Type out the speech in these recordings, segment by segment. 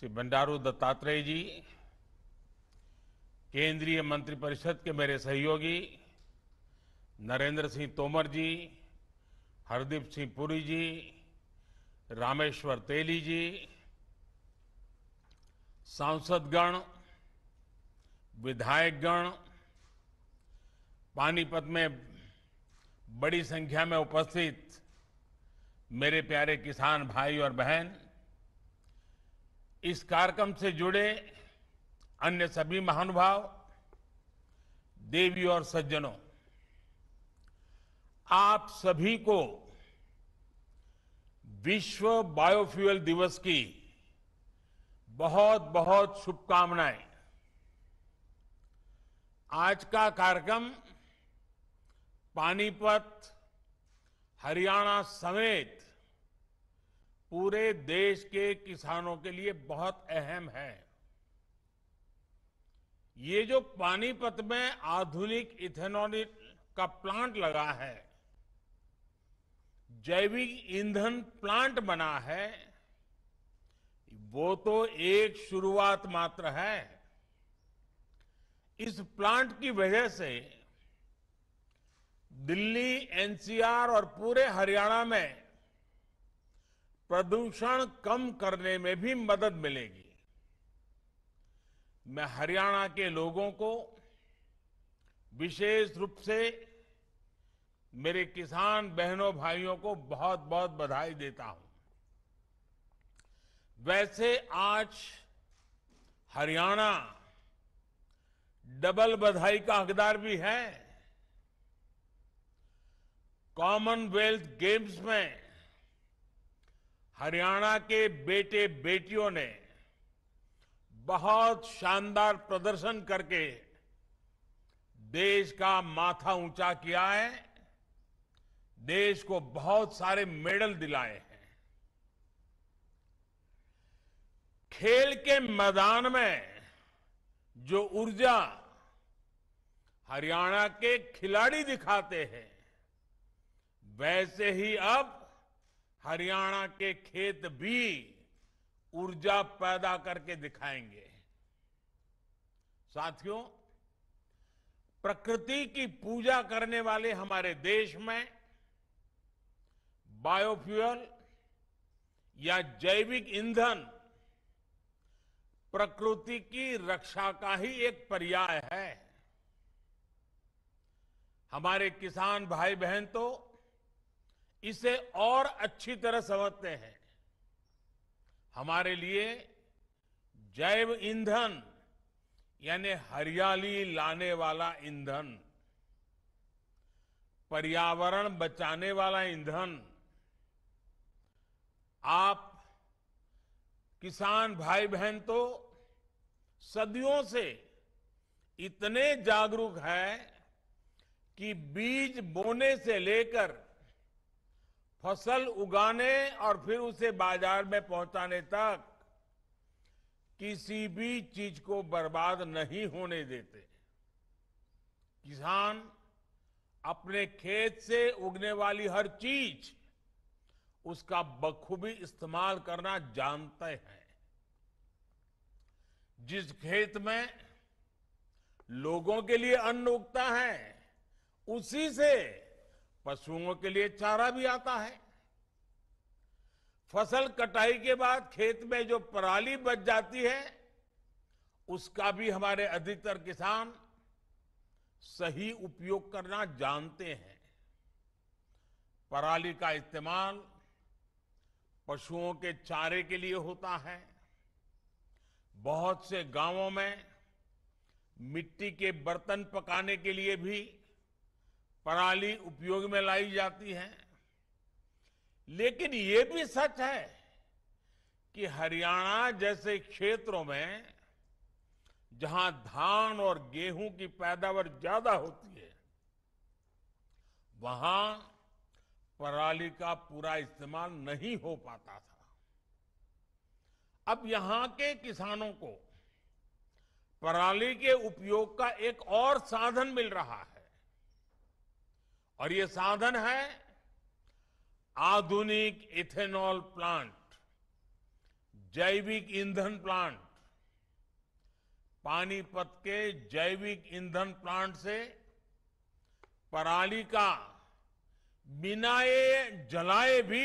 श्री बंडारू दत्तात्रेय जी केंद्रीय मंत्रिपरिषद के मेरे सहयोगी नरेंद्र सिंह तोमर जी हरदीप सिंह पुरी जी रामेश्वर तेली जी सांसदगण विधायकगण पानीपत में बड़ी संख्या में उपस्थित मेरे प्यारे किसान भाई और बहन इस कार्यक्रम से जुड़े अन्य सभी महानुभाव देवी और सज्जनों आप सभी को विश्व बायोफ्यूल दिवस की बहुत बहुत शुभकामनाएं आज का कार्यक्रम पानीपत हरियाणा समेत पूरे देश के किसानों के लिए बहुत अहम है ये जो पानीपत में आधुनिक इथेनॉल का प्लांट लगा है जैविक ईंधन प्लांट बना है वो तो एक शुरुआत मात्र है इस प्लांट की वजह से दिल्ली एनसीआर और पूरे हरियाणा में प्रदूषण कम करने में भी मदद मिलेगी मैं हरियाणा के लोगों को विशेष रूप से मेरे किसान बहनों भाइयों को बहुत बहुत बधाई देता हूं वैसे आज हरियाणा डबल बधाई का हकदार भी है कॉमनवेल्थ गेम्स में हरियाणा के बेटे बेटियों ने बहुत शानदार प्रदर्शन करके देश का माथा ऊंचा किया है देश को बहुत सारे मेडल दिलाए हैं खेल के मैदान में जो ऊर्जा हरियाणा के खिलाड़ी दिखाते हैं वैसे ही अब हरियाणा के खेत भी ऊर्जा पैदा करके दिखाएंगे साथियों प्रकृति की पूजा करने वाले हमारे देश में बायोफ्यूल या जैविक ईंधन प्रकृति की रक्षा का ही एक पर्याय है हमारे किसान भाई बहन तो इसे और अच्छी तरह समझते हैं हमारे लिए जैव ईंधन यानी हरियाली लाने वाला ईंधन पर्यावरण बचाने वाला ईंधन आप किसान भाई बहन तो सदियों से इतने जागरूक हैं कि बीज बोने से लेकर फसल उगाने और फिर उसे बाजार में पहुंचाने तक किसी भी चीज को बर्बाद नहीं होने देते किसान अपने खेत से उगने वाली हर चीज उसका बखूबी इस्तेमाल करना जानते हैं जिस खेत में लोगों के लिए अन्न उगता है उसी से पशुओं के लिए चारा भी आता है फसल कटाई के बाद खेत में जो पराली बच जाती है उसका भी हमारे अधिकतर किसान सही उपयोग करना जानते हैं पराली का इस्तेमाल पशुओं के चारे के लिए होता है बहुत से गांवों में मिट्टी के बर्तन पकाने के लिए भी पराली उपयोग में लाई जाती है लेकिन ये भी सच है कि हरियाणा जैसे क्षेत्रों में जहां धान और गेहूं की पैदावार ज्यादा होती है वहां पराली का पूरा इस्तेमाल नहीं हो पाता था अब यहां के किसानों को पराली के उपयोग का एक और साधन मिल रहा है और ये साधन है आधुनिक इथेनॉल प्लांट जैविक ईंधन प्लांट पानीपत के जैविक ईंधन प्लांट से पराली का बिनाए जलाए भी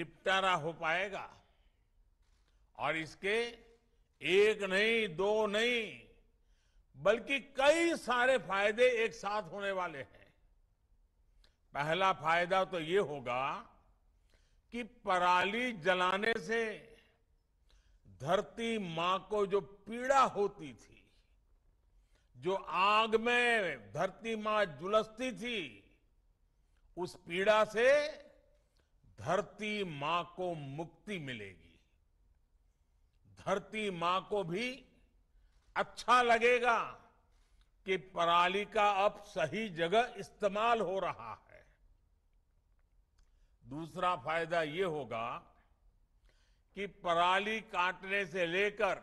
निपटारा हो पाएगा और इसके एक नहीं दो नहीं बल्कि कई सारे फायदे एक साथ होने वाले हैं पहला फायदा तो ये होगा कि पराली जलाने से धरती मां को जो पीड़ा होती थी जो आग में धरती मां जुलसती थी उस पीड़ा से धरती मां को मुक्ति मिलेगी धरती मां को भी अच्छा लगेगा कि पराली का अब सही जगह इस्तेमाल हो रहा है दूसरा फायदा ये होगा कि पराली काटने से लेकर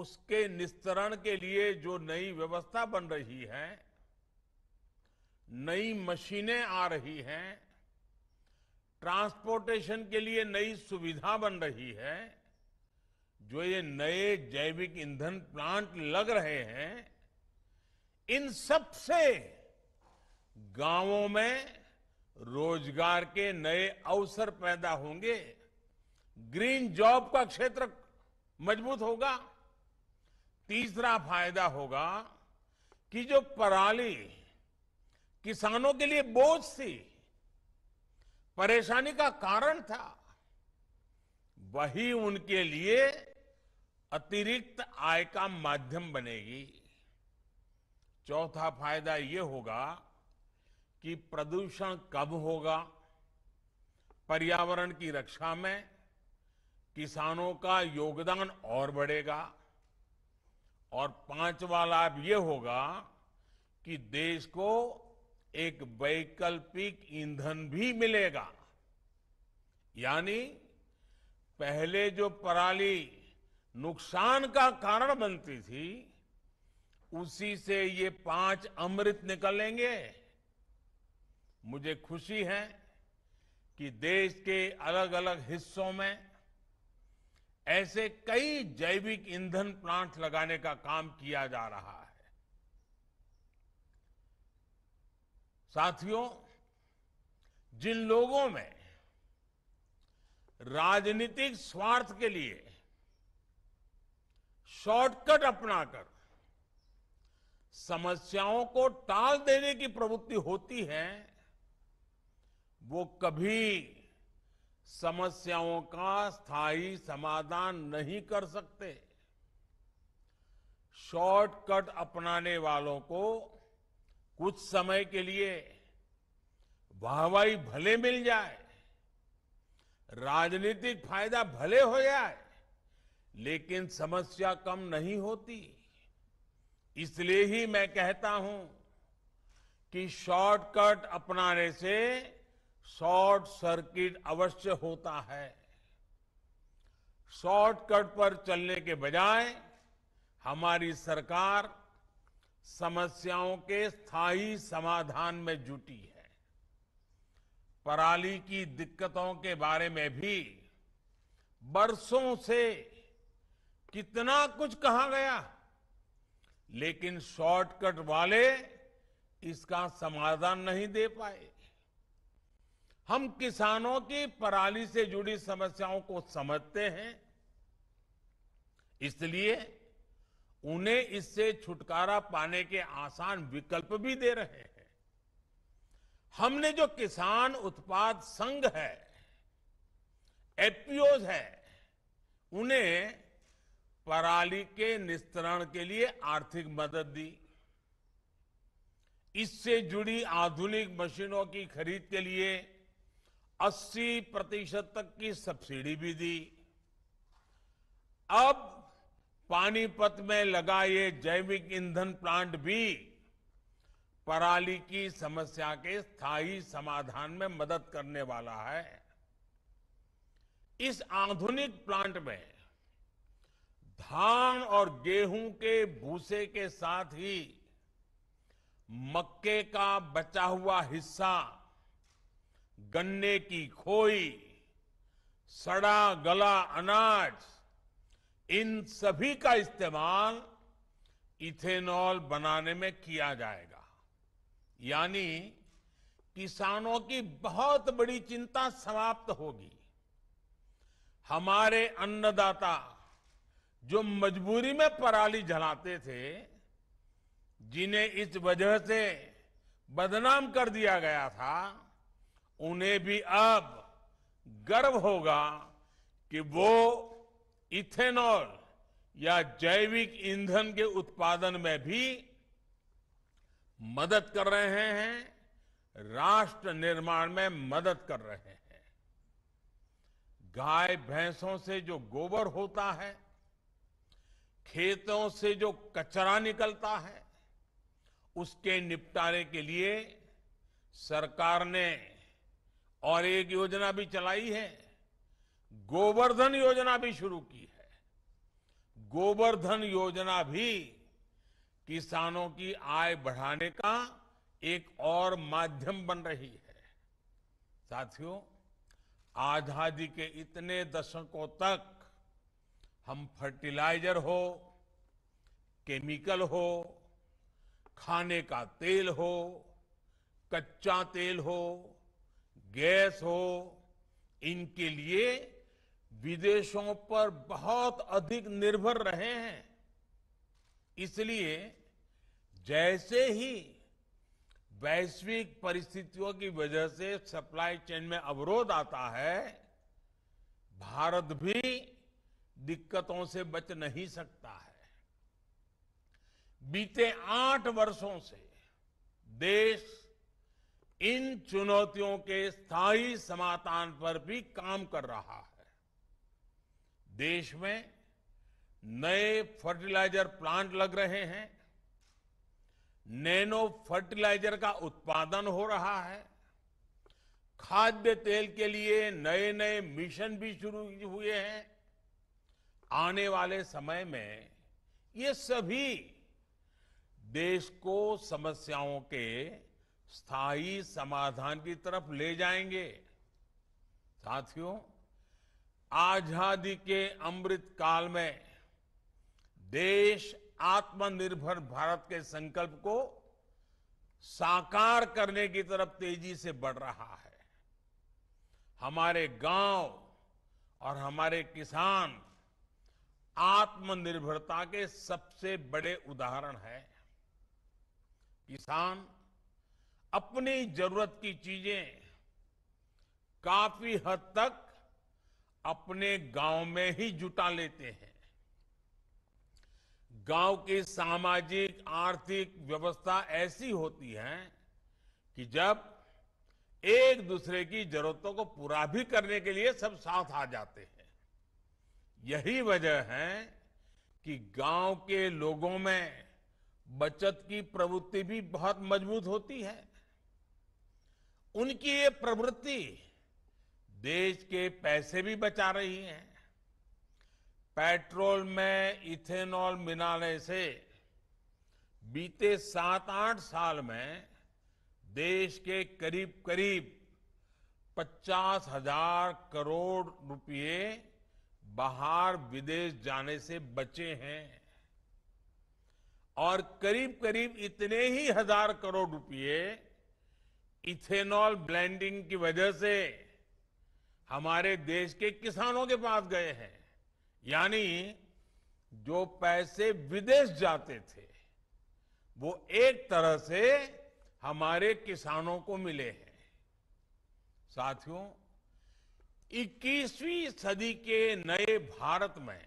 उसके निस्तरण के लिए जो नई व्यवस्था बन रही है नई मशीनें आ रही हैं ट्रांसपोर्टेशन के लिए नई सुविधा बन रही है जो ये नए जैविक ईंधन प्लांट लग रहे हैं इन सब से गांवों में रोजगार के नए अवसर पैदा होंगे ग्रीन जॉब का क्षेत्र मजबूत होगा तीसरा फायदा होगा कि जो पराली किसानों के लिए बोझ थी परेशानी का कारण था वही उनके लिए अतिरिक्त आय का माध्यम बनेगी चौथा फायदा ये होगा कि प्रदूषण कब होगा पर्यावरण की रक्षा में किसानों का योगदान और बढ़ेगा और पांचवा लाभ ये होगा कि देश को एक वैकल्पिक ईंधन भी मिलेगा यानी पहले जो पराली नुकसान का कारण बनती थी उसी से ये पांच अमृत निकलेंगे मुझे खुशी है कि देश के अलग अलग हिस्सों में ऐसे कई जैविक ईंधन प्लांट लगाने का काम किया जा रहा है साथियों जिन लोगों में राजनीतिक स्वार्थ के लिए शॉर्टकट अपनाकर समस्याओं को टाल देने की प्रवृत्ति होती है वो कभी समस्याओं का स्थायी समाधान नहीं कर सकते शॉर्टकट अपनाने वालों को कुछ समय के लिए वाहवाही भले मिल जाए राजनीतिक फायदा भले हो जाए लेकिन समस्या कम नहीं होती इसलिए ही मैं कहता हूं कि शॉर्टकट अपनाने से शॉर्ट सर्किट अवश्य होता है शॉर्टकट पर चलने के बजाय हमारी सरकार समस्याओं के स्थायी समाधान में जुटी है पराली की दिक्कतों के बारे में भी बरसों से कितना कुछ कहा गया लेकिन शॉर्टकट वाले इसका समाधान नहीं दे पाए हम किसानों की पराली से जुड़ी समस्याओं को समझते हैं इसलिए उन्हें इससे छुटकारा पाने के आसान विकल्प भी दे रहे हैं हमने जो किसान उत्पाद संघ है एफपीओ है उन्हें पराली के निस्तरण के लिए आर्थिक मदद दी इससे जुड़ी आधुनिक मशीनों की खरीद के लिए 80 प्रतिशत तक की सब्सिडी भी दी अब पानीपत में लगा ये जैविक ईंधन प्लांट भी पराली की समस्या के स्थायी समाधान में मदद करने वाला है इस आधुनिक प्लांट में धान और गेहूं के भूसे के साथ ही मक्के का बचा हुआ हिस्सा गन्ने की खोई सड़ा गला अनाज इन सभी का इस्तेमाल इथेनॉल बनाने में किया जाएगा यानी किसानों की बहुत बड़ी चिंता समाप्त होगी हमारे अन्नदाता जो मजबूरी में पराली जलाते थे जिन्हें इस वजह से बदनाम कर दिया गया था उन्हें भी अब गर्व होगा कि वो इथेनॉल या जैविक ईंधन के उत्पादन में भी मदद कर रहे हैं राष्ट्र निर्माण में मदद कर रहे हैं गाय भैंसों से जो गोबर होता है खेतों से जो कचरा निकलता है उसके निपटारे के लिए सरकार ने और एक योजना भी चलाई है गोवर्धन योजना भी शुरू की है गोवर्धन योजना भी किसानों की आय बढ़ाने का एक और माध्यम बन रही है साथियों आजादी के इतने दशकों तक हम फर्टिलाइजर हो केमिकल हो खाने का तेल हो कच्चा तेल हो गैस हो इनके लिए विदेशों पर बहुत अधिक निर्भर रहे हैं इसलिए जैसे ही वैश्विक परिस्थितियों की वजह से सप्लाई चेन में अवरोध आता है भारत भी दिक्कतों से बच नहीं सकता है बीते आठ वर्षों से देश इन चुनौतियों के स्थायी समाधान पर भी काम कर रहा है देश में नए फर्टिलाइजर प्लांट लग रहे हैं नैनो फर्टिलाइजर का उत्पादन हो रहा है खाद्य तेल के लिए नए नए मिशन भी शुरू हुए हैं आने वाले समय में ये सभी देश को समस्याओं के स्थायी समाधान की तरफ ले जाएंगे साथियों आजादी के अमृत काल में देश आत्मनिर्भर भारत के संकल्प को साकार करने की तरफ तेजी से बढ़ रहा है हमारे गांव और हमारे किसान आत्मनिर्भरता के सबसे बड़े उदाहरण है किसान अपनी जरूरत की चीजें काफी हद तक अपने गांव में ही जुटा लेते हैं गांव की सामाजिक आर्थिक व्यवस्था ऐसी होती है कि जब एक दूसरे की जरूरतों को पूरा भी करने के लिए सब साथ आ जाते हैं यही वजह है कि गांव के लोगों में बचत की प्रवृत्ति भी बहुत मजबूत होती है उनकी ये प्रवृत्ति देश के पैसे भी बचा रही है पेट्रोल में इथेनॉल मिलाने से बीते सात आठ साल में देश के करीब करीब पचास हजार करोड़ रुपए बाहर विदेश जाने से बचे हैं और करीब करीब इतने ही हजार करोड़ रुपए इथेनॉल ब्लेंडिंग की वजह से हमारे देश के किसानों के पास गए हैं यानी जो पैसे विदेश जाते थे वो एक तरह से हमारे किसानों को मिले हैं साथियों 21वीं सदी के नए भारत में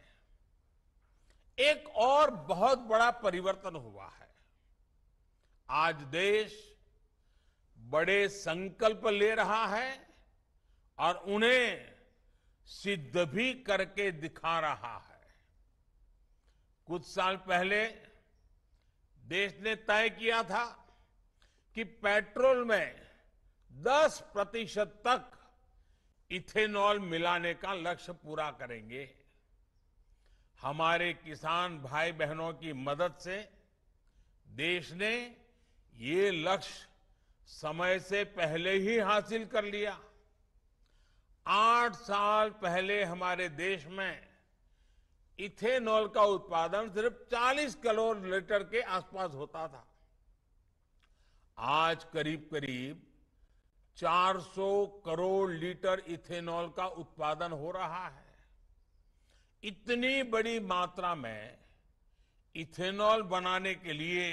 एक और बहुत बड़ा परिवर्तन हुआ है आज देश बड़े संकल्प ले रहा है और उन्हें सिद्ध भी करके दिखा रहा है कुछ साल पहले देश ने तय किया था कि पेट्रोल में 10 प्रतिशत तक इथेनॉल मिलाने का लक्ष्य पूरा करेंगे हमारे किसान भाई बहनों की मदद से देश ने ये लक्ष्य समय से पहले ही हासिल कर लिया आठ साल पहले हमारे देश में इथेनॉल का उत्पादन सिर्फ 40 करोड़ लीटर के आसपास होता था आज करीब करीब 400 करोड़ लीटर इथेनॉल का उत्पादन हो रहा है इतनी बड़ी मात्रा में इथेनॉल बनाने के लिए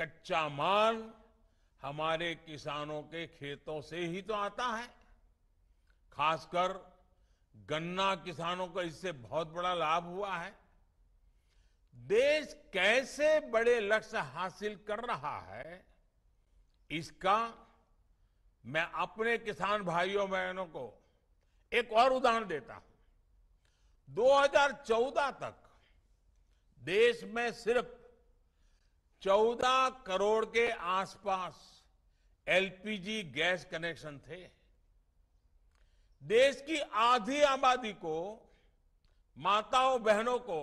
कच्चा माल हमारे किसानों के खेतों से ही तो आता है खासकर गन्ना किसानों को इससे बहुत बड़ा लाभ हुआ है देश कैसे बड़े लक्ष्य हासिल कर रहा है इसका मैं अपने किसान भाइयों बहनों को एक और उदाहरण देता हूं 2014 तक देश में सिर्फ चौदह करोड़ के आसपास एलपीजी गैस कनेक्शन थे देश की आधी आबादी को माताओं बहनों को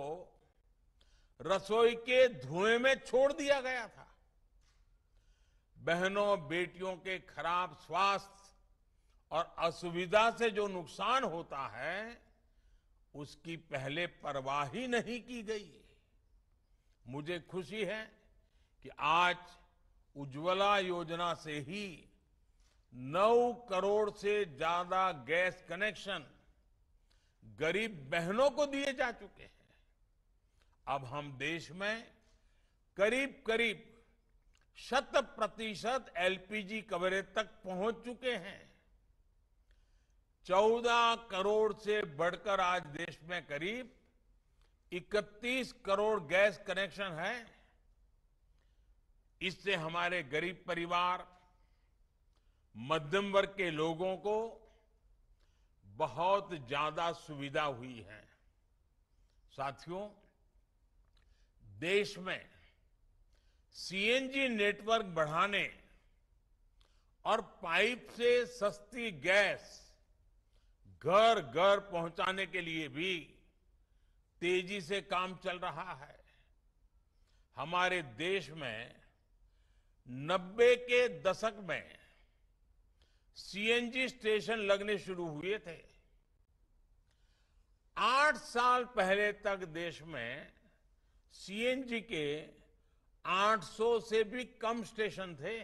रसोई के धुएं में छोड़ दिया गया था बहनों बेटियों के खराब स्वास्थ्य और असुविधा से जो नुकसान होता है उसकी पहले परवाह ही नहीं की गई मुझे खुशी है कि आज उज्ज्वला योजना से ही 9 करोड़ से ज्यादा गैस कनेक्शन गरीब बहनों को दिए जा चुके हैं अब हम देश में करीब करीब शत प्रतिशत एलपीजी कवरेज तक पहुंच चुके हैं 14 करोड़ से बढ़कर आज देश में करीब 31 करोड़ गैस कनेक्शन हैं इससे हमारे गरीब परिवार मध्यम वर्ग के लोगों को बहुत ज्यादा सुविधा हुई है साथियों देश में सीएनजी नेटवर्क बढ़ाने और पाइप से सस्ती गैस घर घर पहुंचाने के लिए भी तेजी से काम चल रहा है हमारे देश में नब्बे के दशक में सीएनजी स्टेशन लगने शुरू हुए थे आठ साल पहले तक देश में सीएनजी के 800 से भी कम स्टेशन थे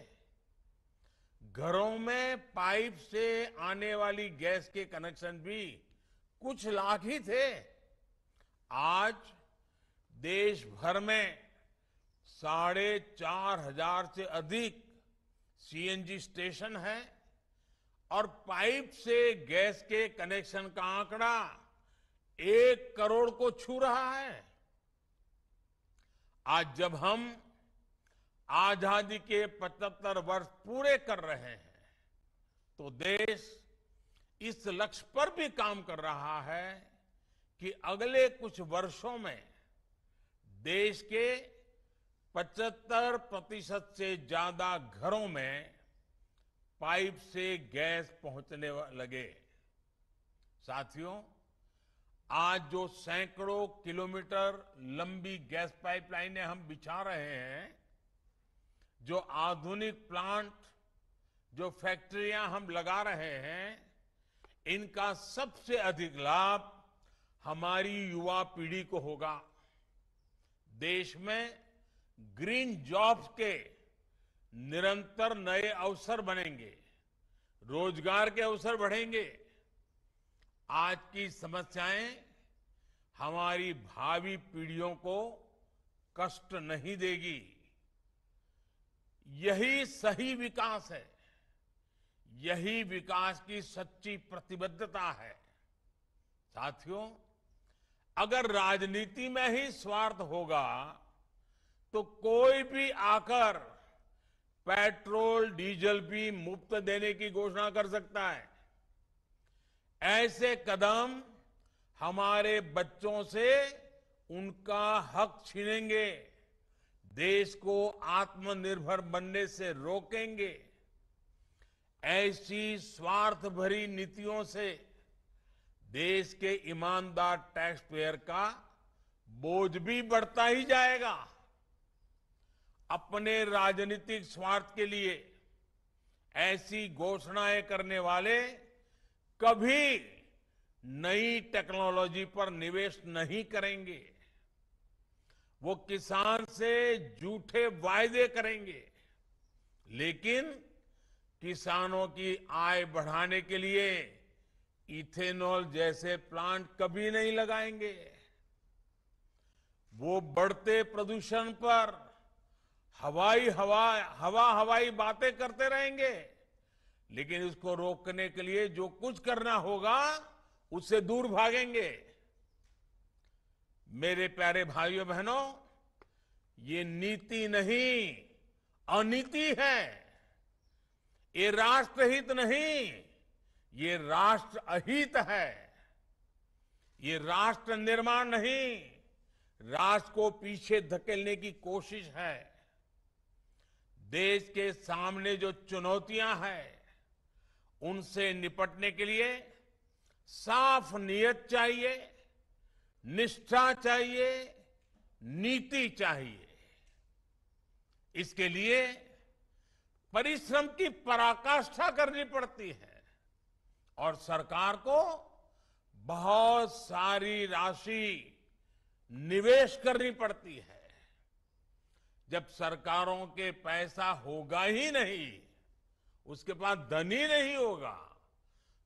घरों में पाइप से आने वाली गैस के कनेक्शन भी कुछ लाख ही थे आज देश भर में साढ़े चार हजार से अधिक सीएनजी स्टेशन है और पाइप से गैस के कनेक्शन का आंकड़ा एक करोड़ को छू रहा है आज जब हम आजादी के 75 वर्ष पूरे कर रहे हैं तो देश इस लक्ष्य पर भी काम कर रहा है कि अगले कुछ वर्षों में देश के पचहत्तर प्रतिशत से ज्यादा घरों में पाइप से गैस पहुंचने लगे साथियों आज जो सैकड़ों किलोमीटर लंबी गैस पाइपलाइनें हम बिछा रहे हैं जो आधुनिक प्लांट जो फैक्ट्रियां हम लगा रहे हैं इनका सबसे अधिक लाभ हमारी युवा पीढ़ी को होगा देश में ग्रीन जॉब्स के निरंतर नए अवसर बनेंगे रोजगार के अवसर बढ़ेंगे आज की समस्याएं हमारी भावी पीढ़ियों को कष्ट नहीं देगी यही सही विकास है यही विकास की सच्ची प्रतिबद्धता है साथियों अगर राजनीति में ही स्वार्थ होगा तो कोई भी आकर पेट्रोल डीजल भी मुफ्त देने की घोषणा कर सकता है ऐसे कदम हमारे बच्चों से उनका हक छीनेंगे देश को आत्मनिर्भर बनने से रोकेंगे ऐसी स्वार्थ भरी नीतियों से देश के ईमानदार टैक्स पेयर का बोझ भी बढ़ता ही जाएगा अपने राजनीतिक स्वार्थ के लिए ऐसी घोषणाएं करने वाले कभी नई टेक्नोलॉजी पर निवेश नहीं करेंगे वो किसान से झूठे वायदे करेंगे लेकिन किसानों की आय बढ़ाने के लिए इथेनॉल जैसे प्लांट कभी नहीं लगाएंगे वो बढ़ते प्रदूषण पर हवाई हवा हवा हवाई बातें करते रहेंगे लेकिन इसको रोकने के लिए जो कुछ करना होगा उससे दूर भागेंगे मेरे प्यारे भाइयों बहनों ये नीति नहीं अनीति है ये राष्ट्रहित नहीं ये राष्ट्र अहित है ये राष्ट्र निर्माण नहीं राष्ट्र को पीछे धकेलने की कोशिश है देश के सामने जो चुनौतियां हैं उनसे निपटने के लिए साफ नीयत चाहिए निष्ठा चाहिए नीति चाहिए इसके लिए परिश्रम की पराकाष्ठा करनी पड़ती है और सरकार को बहुत सारी राशि निवेश करनी पड़ती है जब सरकारों के पैसा होगा ही नहीं उसके पास धन ही नहीं होगा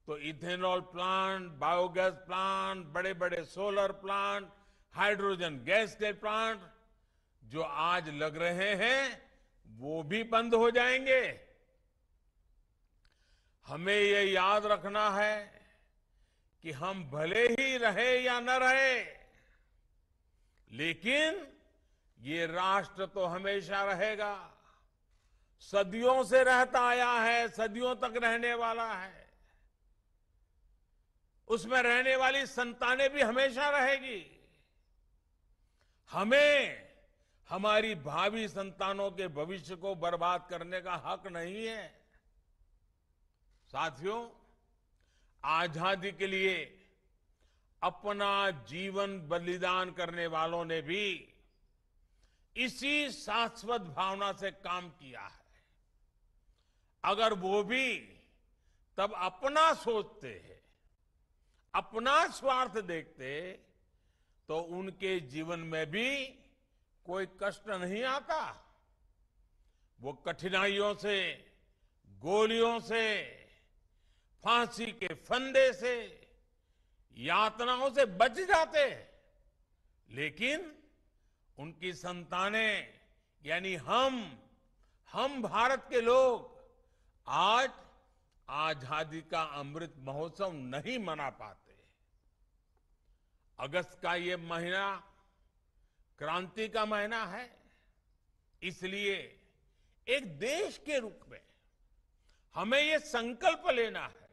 तो इथेनॉल प्लांट बायोगैस प्लांट बड़े बड़े सोलर प्लांट हाइड्रोजन गैस के प्लांट जो आज लग रहे हैं वो भी बंद हो जाएंगे हमें ये याद रखना है कि हम भले ही रहे या न रहे लेकिन ये राष्ट्र तो हमेशा रहेगा सदियों से रहता आया है सदियों तक रहने वाला है उसमें रहने वाली संतानें भी हमेशा रहेगी हमें हमारी भावी संतानों के भविष्य को बर्बाद करने का हक नहीं है साथियों आजादी के लिए अपना जीवन बलिदान करने वालों ने भी इसी शाश्वत भावना से काम किया है अगर वो भी तब अपना सोचते हैं अपना स्वार्थ देखते तो उनके जीवन में भी कोई कष्ट नहीं आता वो कठिनाइयों से गोलियों से फांसी के फंदे से यातनाओं से बच जाते लेकिन उनकी संतानें यानी हम हम भारत के लोग आज आजादी का अमृत महोत्सव नहीं मना पाते अगस्त का ये महीना क्रांति का महीना है इसलिए एक देश के रूप में हमें ये संकल्प लेना है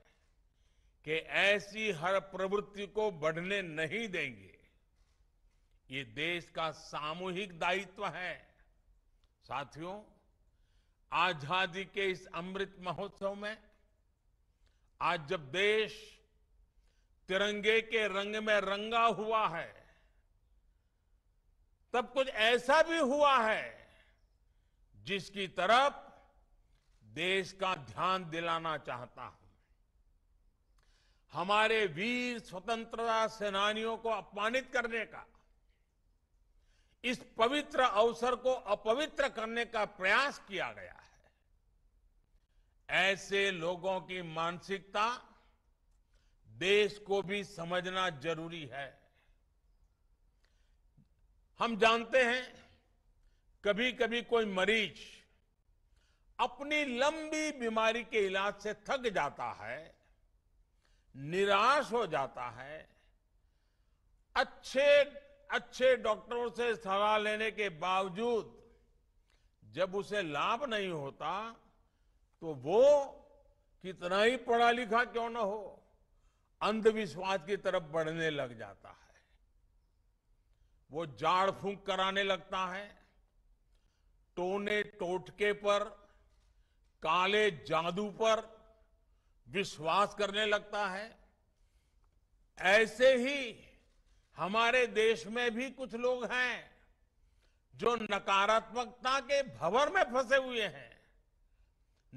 कि ऐसी हर प्रवृत्ति को बढ़ने नहीं देंगे ये देश का सामूहिक दायित्व है साथियों आजादी के इस अमृत महोत्सव में आज जब देश तिरंगे के रंग में रंगा हुआ है तब कुछ ऐसा भी हुआ है जिसकी तरफ देश का ध्यान दिलाना चाहता हूं हमारे वीर स्वतंत्रता सेनानियों को अपमानित करने का इस पवित्र अवसर को अपवित्र करने का प्रयास किया गया है ऐसे लोगों की मानसिकता देश को भी समझना जरूरी है हम जानते हैं कभी कभी कोई मरीज अपनी लंबी बीमारी के इलाज से थक जाता है निराश हो जाता है अच्छे अच्छे डॉक्टरों से सलाह लेने के बावजूद जब उसे लाभ नहीं होता तो वो कितना ही पढ़ा लिखा क्यों ना हो अंधविश्वास की तरफ बढ़ने लग जाता है वो जाड़ फूंक कराने लगता है टोने टोटके पर काले जादू पर विश्वास करने लगता है ऐसे ही हमारे देश में भी कुछ लोग हैं जो नकारात्मकता के भंवर में फंसे हुए हैं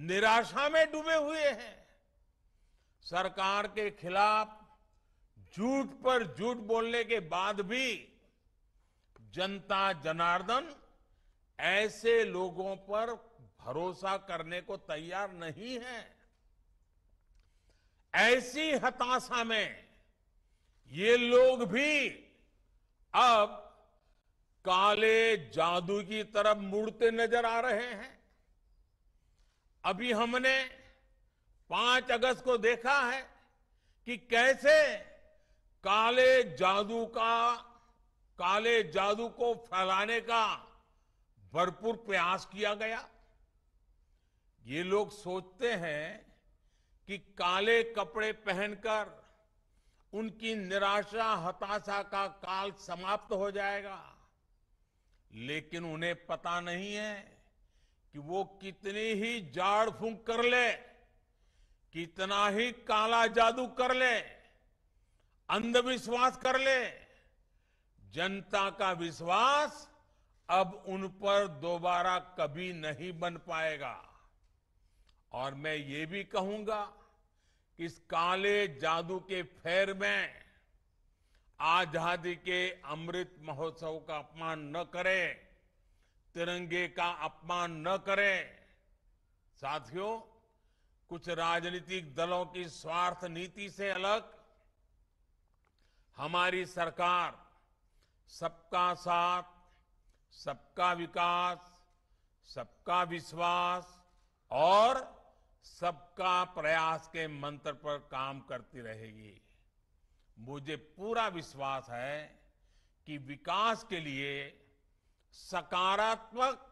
निराशा में डूबे हुए हैं सरकार के खिलाफ झूठ पर झूठ बोलने के बाद भी जनता जनार्दन ऐसे लोगों पर भरोसा करने को तैयार नहीं है ऐसी हताशा में ये लोग भी अब काले जादू की तरफ मुड़ते नजर आ रहे हैं अभी हमने पांच अगस्त को देखा है कि कैसे काले जादू का काले जादू को फैलाने का भरपूर प्रयास किया गया ये लोग सोचते हैं कि काले कपड़े पहनकर उनकी निराशा हताशा का काल समाप्त हो जाएगा लेकिन उन्हें पता नहीं है कि वो कितनी ही जाड़ फूंक कर ले कितना ही काला जादू कर ले अंधविश्वास कर ले जनता का विश्वास अब उन पर दोबारा कभी नहीं बन पाएगा और मैं ये भी कहूंगा इस काले जादू के फेर में आजादी के अमृत महोत्सव का अपमान न करें तिरंगे का अपमान न करें साथियों कुछ राजनीतिक दलों की स्वार्थ नीति से अलग हमारी सरकार सबका साथ सबका विकास सबका विश्वास और सबका प्रयास के मंत्र पर काम करती रहेगी मुझे पूरा विश्वास है कि विकास के लिए सकारात्मक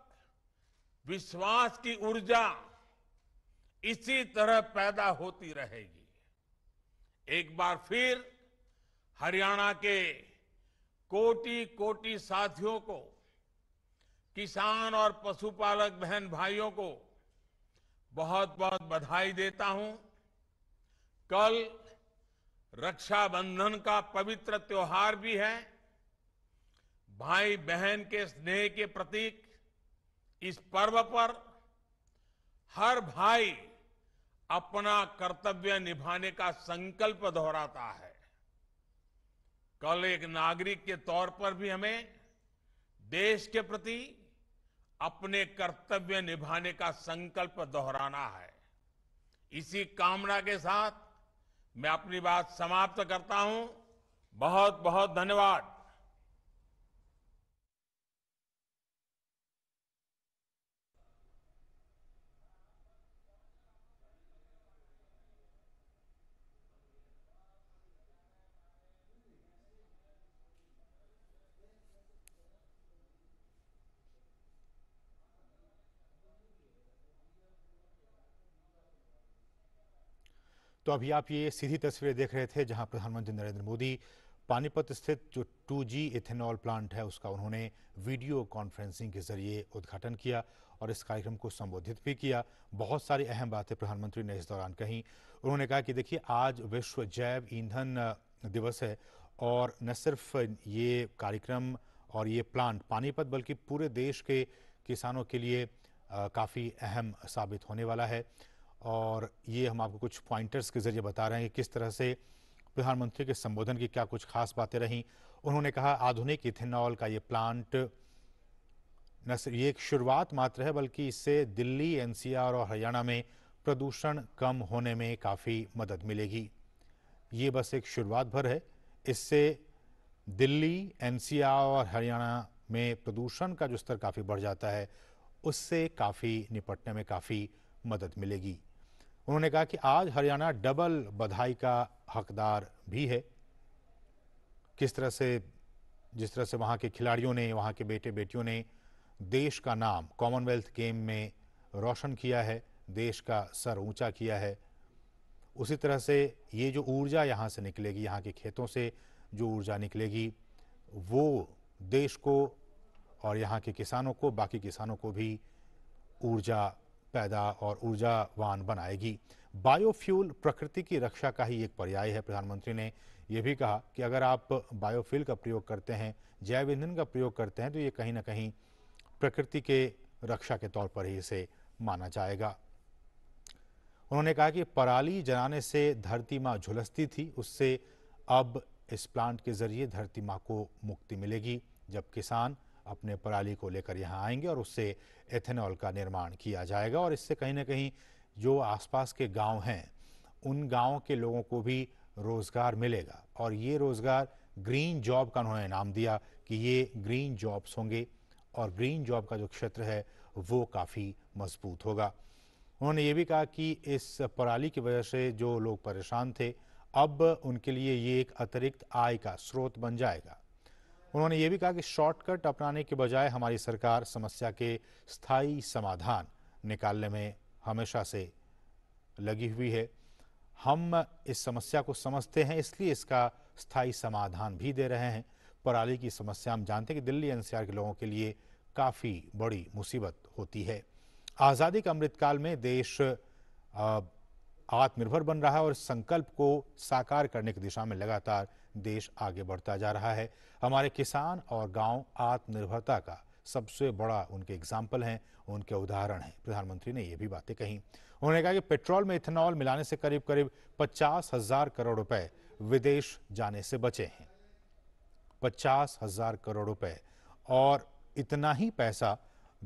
विश्वास की ऊर्जा इसी तरह पैदा होती रहेगी एक बार फिर हरियाणा के कोटि कोटि साथियों को किसान और पशुपालक बहन भाइयों को बहुत बहुत बधाई देता हूं कल रक्षाबंधन का पवित्र त्योहार भी है भाई बहन के स्नेह के प्रतीक इस पर्व पर हर भाई अपना कर्तव्य निभाने का संकल्प दोहराता है कल एक नागरिक के तौर पर भी हमें देश के प्रति अपने कर्तव्य निभाने का संकल्प दोहराना है इसी कामना के साथ मैं अपनी बात समाप्त करता हूं बहुत बहुत धन्यवाद तो अभी आप ये सीधी तस्वीरें देख रहे थे जहां प्रधानमंत्री नरेंद्र मोदी पानीपत स्थित जो 2G इथेनॉल प्लांट है उसका उन्होंने वीडियो कॉन्फ्रेंसिंग के जरिए उद्घाटन किया और इस कार्यक्रम को संबोधित भी किया बहुत सारी अहम बातें प्रधानमंत्री ने इस दौरान कहीं उन्होंने कहा कि देखिए आज विश्व जैव ईंधन दिवस है और न सिर्फ ये कार्यक्रम और ये प्लांट पानीपत बल्कि पूरे देश के किसानों के लिए काफ़ी अहम साबित होने वाला है और ये हम आपको कुछ पॉइंटर्स के जरिए बता रहे हैं कि किस तरह से प्रधानमंत्री के संबोधन की क्या कुछ खास बातें रहीं उन्होंने कहा आधुनिक इथेनॉल का ये प्लांट न सिर्फ ये एक शुरुआत मात्र है बल्कि इससे दिल्ली एनसीआर और हरियाणा में प्रदूषण कम होने में काफ़ी मदद मिलेगी ये बस एक शुरुआत भर है इससे दिल्ली एनसीआर और हरियाणा में प्रदूषण का जो स्तर काफ़ी बढ़ जाता है उससे काफ़ी निपटने में काफ़ी मदद मिलेगी उन्होंने कहा कि आज हरियाणा डबल बधाई का हकदार भी है किस तरह से जिस तरह से वहाँ के खिलाड़ियों ने वहाँ के बेटे बेटियों ने देश का नाम कॉमनवेल्थ गेम में रोशन किया है देश का सर ऊंचा किया है उसी तरह से ये जो ऊर्जा यहाँ से निकलेगी यहाँ के खेतों से जो ऊर्जा निकलेगी वो देश को और यहाँ के किसानों को बाकी किसानों को भी ऊर्जा पैदा और ऊर्जावान बनाएगी बायोफ्यूल प्रकृति की रक्षा का ही एक पर्याय है प्रधानमंत्री ने यह भी कहा कि अगर आप बायोफ्यूल का प्रयोग करते हैं जैव ईंधन का प्रयोग करते हैं तो ये कहीं ना कहीं प्रकृति के रक्षा के तौर पर ही इसे माना जाएगा उन्होंने कहा कि पराली जलाने से धरती माँ झुलसती थी उससे अब इस प्लांट के जरिए धरती माँ को मुक्ति मिलेगी जब किसान अपने पराली को लेकर यहाँ आएंगे और उससे एथेनॉल का निर्माण किया जाएगा और इससे कहीं ना कहीं जो आसपास के गांव हैं उन गांव के लोगों को भी रोज़गार मिलेगा और ये रोज़गार ग्रीन जॉब का उन्होंने नाम दिया कि ये ग्रीन जॉब्स होंगे और ग्रीन जॉब का जो क्षेत्र है वो काफ़ी मजबूत होगा उन्होंने ये भी कहा कि इस पराली की वजह से जो लोग परेशान थे अब उनके लिए ये एक अतिरिक्त आय का स्रोत बन जाएगा उन्होंने ये भी कहा कि शॉर्टकट अपनाने के बजाय हमारी सरकार समस्या के स्थायी समाधान निकालने में हमेशा से लगी हुई है हम इस समस्या को समझते हैं इसलिए इसका स्थायी समाधान भी दे रहे हैं पराली की समस्या हम जानते हैं कि दिल्ली एनसीआर के लोगों के लिए काफ़ी बड़ी मुसीबत होती है आज़ादी के अमृतकाल में देश आत्मनिर्भर बन रहा है और संकल्प को साकार करने की दिशा में लगातार देश आगे बढ़ता जा रहा है हमारे किसान और गांव आत्मनिर्भरता का सबसे बड़ा उनके एग्जाम्पल हैं उनके उदाहरण हैं प्रधानमंत्री ने ये भी बातें कहीं उन्होंने कहा कि पेट्रोल में इथेनॉल मिलाने से करीब करीब पचास हजार करोड़ रुपए विदेश जाने से बचे हैं पचास हजार करोड़ रुपए और इतना ही पैसा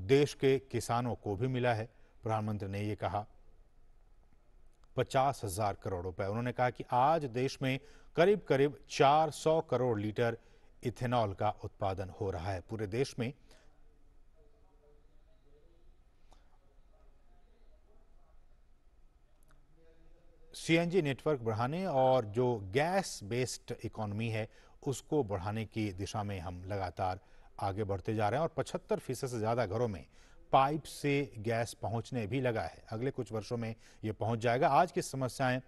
देश के किसानों को भी मिला है प्रधानमंत्री ने ये कहा पचास हजार करोड़ रुपए उन्होंने कहा कि आज देश में करीब करीब 400 करोड़ लीटर इथेनॉल का उत्पादन हो रहा है पूरे देश में सीएनजी नेटवर्क बढ़ाने और जो गैस बेस्ड इकोनॉमी है उसको बढ़ाने की दिशा में हम लगातार आगे बढ़ते जा रहे हैं और पचहत्तर फीसद से ज़्यादा घरों में पाइप से गैस पहुंचने भी लगा है अगले कुछ वर्षों में ये पहुंच जाएगा आज की समस्याएं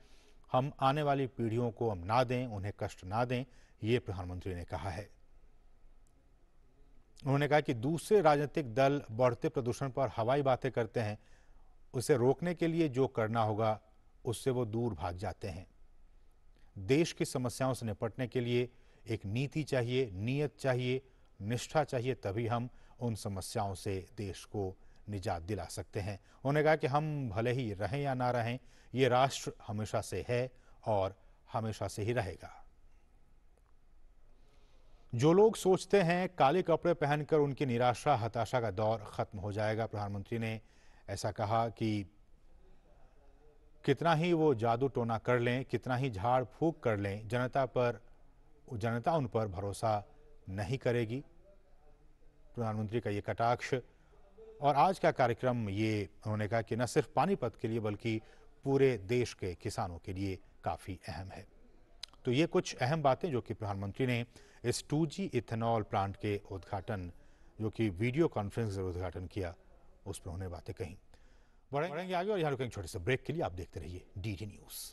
हम आने वाली पीढ़ियों को हम ना दें उन्हें कष्ट ना दें ये प्रधानमंत्री ने कहा है उन्होंने कहा कि दूसरे राजनीतिक दल बढ़ते प्रदूषण पर हवाई बातें करते हैं उसे रोकने के लिए जो करना होगा उससे वो दूर भाग जाते हैं देश की समस्याओं से निपटने के लिए एक नीति चाहिए नीयत चाहिए निष्ठा चाहिए तभी हम उन समस्याओं से देश को निजात दिला सकते हैं उन्होंने कहा कि हम भले ही रहें या ना रहें ये राष्ट्र हमेशा से है और हमेशा से ही रहेगा जो लोग सोचते हैं काले कपड़े पहनकर उनकी निराशा हताशा का दौर खत्म हो जाएगा प्रधानमंत्री ने ऐसा कहा कि कितना ही वो जादू टोना कर लें कितना ही झाड़ फूक कर लें जनता पर जनता उन पर भरोसा नहीं करेगी प्रधानमंत्री का ये कटाक्ष और आज का कार्यक्रम ये उन्होंने कहा कि न सिर्फ पानीपत के लिए बल्कि पूरे देश के किसानों के लिए काफ़ी अहम है तो ये कुछ अहम बातें जो कि प्रधानमंत्री ने इस टू जी इथेनॉल प्लांट के उद्घाटन जो कि वीडियो कॉन्फ्रेंस से उद्घाटन किया उस पर उन्होंने बातें कहीं बढ़ेंगे आगे और यहाँ रुकेंगे छोटे से ब्रेक के लिए आप देखते रहिए डी न्यूज़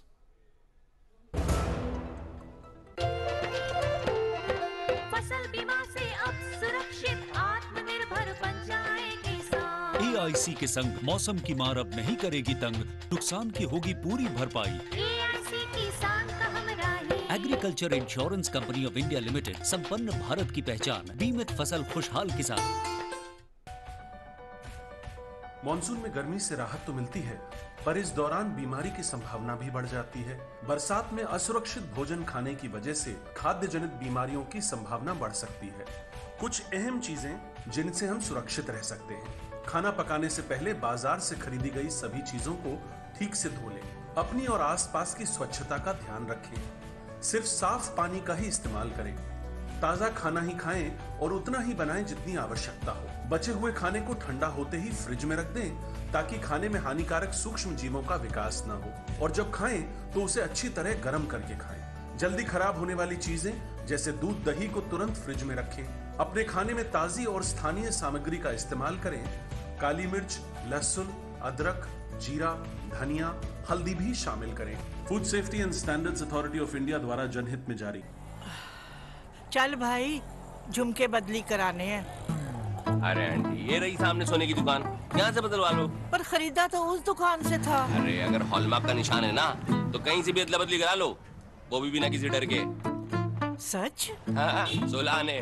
आई के संग मौसम की मार अब नहीं करेगी तंग नुकसान की होगी पूरी भरपाई agriculture insurance company of India limited संपन्न भारत की पहचान बीमित फसल खुशहाल किसान मानसून में गर्मी से राहत तो मिलती है पर इस दौरान बीमारी की संभावना भी बढ़ जाती है बरसात में असुरक्षित भोजन खाने की वजह से खाद्य जनित बीमारियों की संभावना बढ़ सकती है कुछ अहम चीजें जिनसे हम सुरक्षित रह सकते हैं खाना पकाने से पहले बाजार से खरीदी गई सभी चीजों को ठीक से धो लें अपनी और आसपास की स्वच्छता का ध्यान रखें सिर्फ साफ पानी का ही इस्तेमाल करें ताजा खाना ही खाएं और उतना ही बनाएं जितनी आवश्यकता हो बचे हुए खाने को ठंडा होते ही फ्रिज में रख दें ताकि खाने में हानिकारक सूक्ष्म जीवों का विकास न हो और जब खाएं तो उसे अच्छी तरह गर्म करके खाएं जल्दी खराब होने वाली चीजें जैसे दूध दही को तुरंत फ्रिज में रखें अपने खाने में ताजी और स्थानीय सामग्री का इस्तेमाल करें काली मिर्च लहसुन अदरक जीरा धनिया हल्दी भी शामिल करें food safety and standards authority of India द्वारा जनहित में जारी चल भाई झुमके बदली कराने हैं अरे आंटी ये रही सामने सोने की दुकान यहाँ से बदलवा लो पर खरीदा तो उस दुकान से था अरे अगर हॉलमार्क का निशान है ना तो कहीं से भी अदला बदली करा लो वो भी बिना किसी डर के सच हाँ, हाँ सोलह ने